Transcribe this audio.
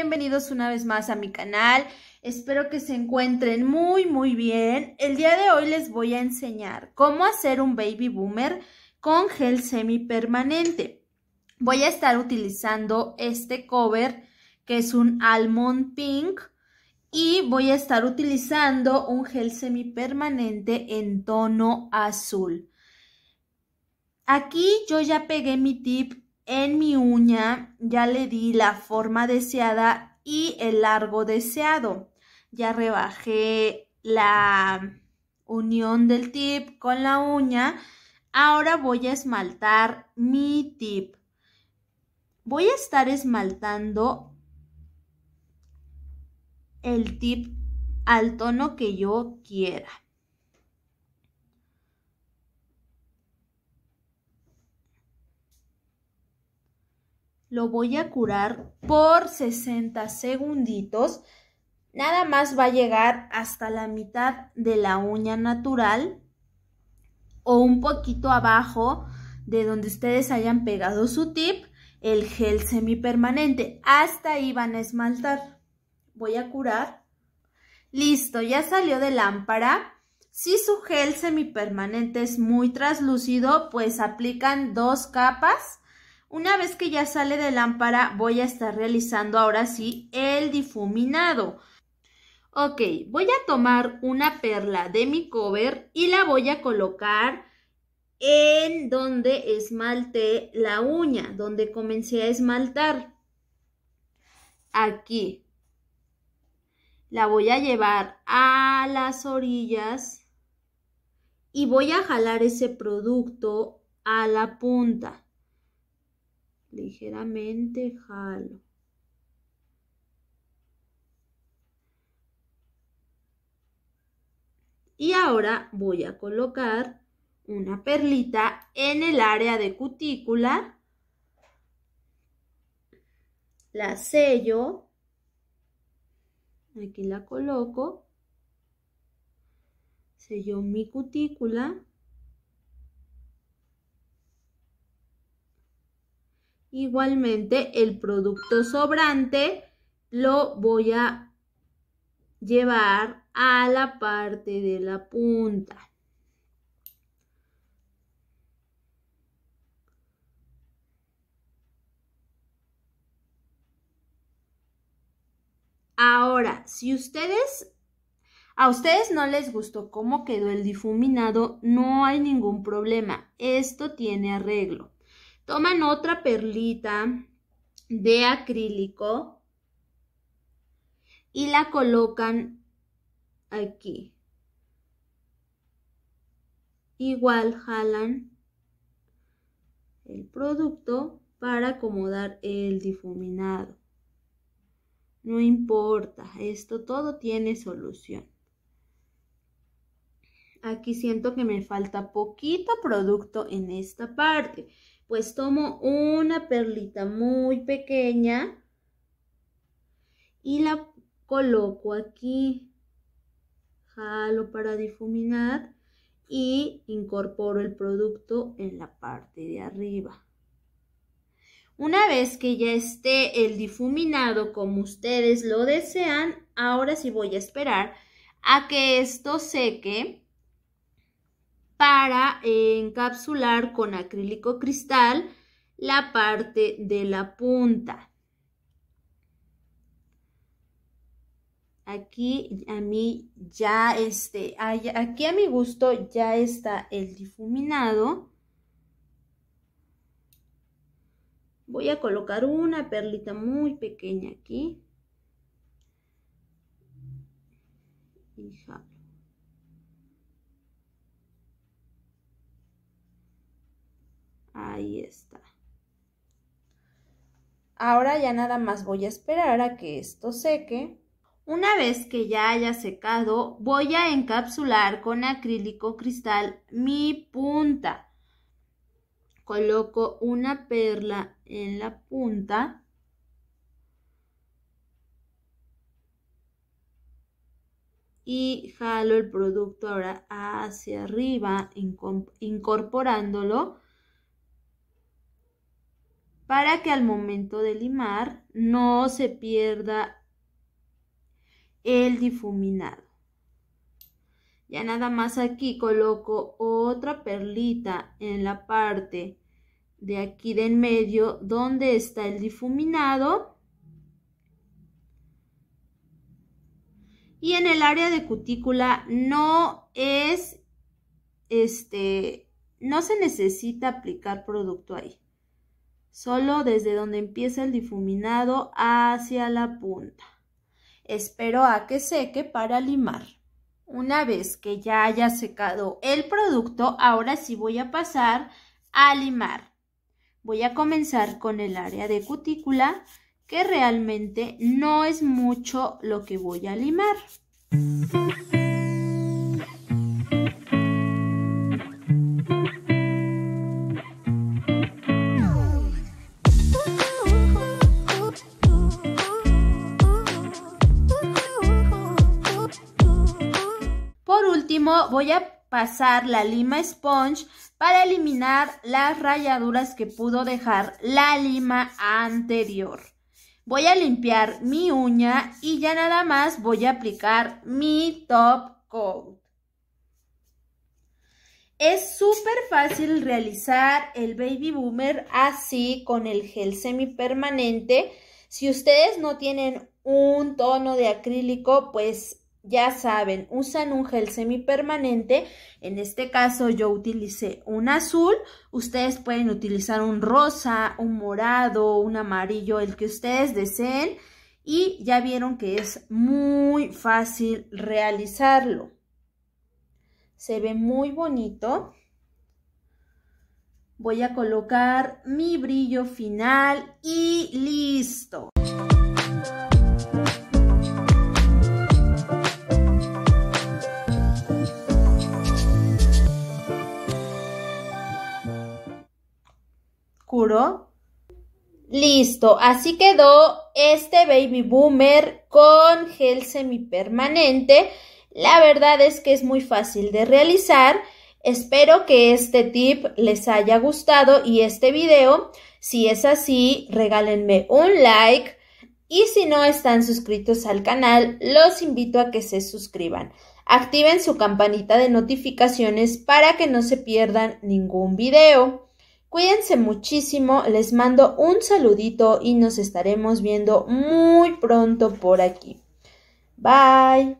Bienvenidos una vez más a mi canal. Espero que se encuentren muy muy bien. El día de hoy les voy a enseñar cómo hacer un baby boomer con gel semipermanente. Voy a estar utilizando este cover que es un almond pink y voy a estar utilizando un gel semipermanente en tono azul. Aquí yo ya pegué mi tip en mi uña ya le di la forma deseada y el largo deseado. Ya rebajé la unión del tip con la uña. Ahora voy a esmaltar mi tip. Voy a estar esmaltando el tip al tono que yo quiera. Lo voy a curar por 60 segunditos. Nada más va a llegar hasta la mitad de la uña natural o un poquito abajo de donde ustedes hayan pegado su tip, el gel semipermanente. Hasta ahí van a esmaltar. Voy a curar. Listo, ya salió de lámpara. Si su gel semipermanente es muy traslúcido, pues aplican dos capas una vez que ya sale de lámpara, voy a estar realizando ahora sí el difuminado. Ok, voy a tomar una perla de mi cover y la voy a colocar en donde esmalté la uña, donde comencé a esmaltar. Aquí. La voy a llevar a las orillas y voy a jalar ese producto a la punta ligeramente jalo. Y ahora voy a colocar una perlita en el área de cutícula. La sello. Aquí la coloco. Sello mi cutícula. Igualmente el producto sobrante lo voy a llevar a la parte de la punta. Ahora, si ustedes, a ustedes no les gustó cómo quedó el difuminado, no hay ningún problema. Esto tiene arreglo. Toman otra perlita de acrílico y la colocan aquí. Igual jalan el producto para acomodar el difuminado. No importa, esto todo tiene solución. Aquí siento que me falta poquito producto en esta parte pues tomo una perlita muy pequeña y la coloco aquí. Jalo para difuminar y incorporo el producto en la parte de arriba. Una vez que ya esté el difuminado como ustedes lo desean, ahora sí voy a esperar a que esto seque para encapsular con acrílico cristal la parte de la punta. Aquí a mí ya este, aquí a mi gusto ya está el difuminado. Voy a colocar una perlita muy pequeña aquí. Ahí está. Ahora ya nada más voy a esperar a que esto seque. Una vez que ya haya secado, voy a encapsular con acrílico cristal mi punta. Coloco una perla en la punta. y jalo el producto ahora hacia arriba incorporándolo para que al momento de limar no se pierda el difuminado. Ya nada más aquí coloco otra perlita en la parte de aquí del medio donde está el difuminado. Y en el área de cutícula no es, este, no se necesita aplicar producto ahí solo desde donde empieza el difuminado hacia la punta. Espero a que seque para limar. Una vez que ya haya secado el producto, ahora sí voy a pasar a limar. Voy a comenzar con el área de cutícula, que realmente no es mucho lo que voy a limar. voy a pasar la lima sponge para eliminar las rayaduras que pudo dejar la lima anterior. Voy a limpiar mi uña y ya nada más voy a aplicar mi top coat. Es súper fácil realizar el baby boomer así con el gel semipermanente. Si ustedes no tienen un tono de acrílico, pues ya saben, usan un gel semipermanente. En este caso yo utilicé un azul. Ustedes pueden utilizar un rosa, un morado, un amarillo, el que ustedes deseen. Y ya vieron que es muy fácil realizarlo. Se ve muy bonito. Voy a colocar mi brillo final y listo. Listo, así quedó este baby boomer con gel semipermanente. La verdad es que es muy fácil de realizar. Espero que este tip les haya gustado y este video. Si es así, regálenme un like. Y si no están suscritos al canal, los invito a que se suscriban. Activen su campanita de notificaciones para que no se pierdan ningún video. Cuídense muchísimo, les mando un saludito y nos estaremos viendo muy pronto por aquí. Bye.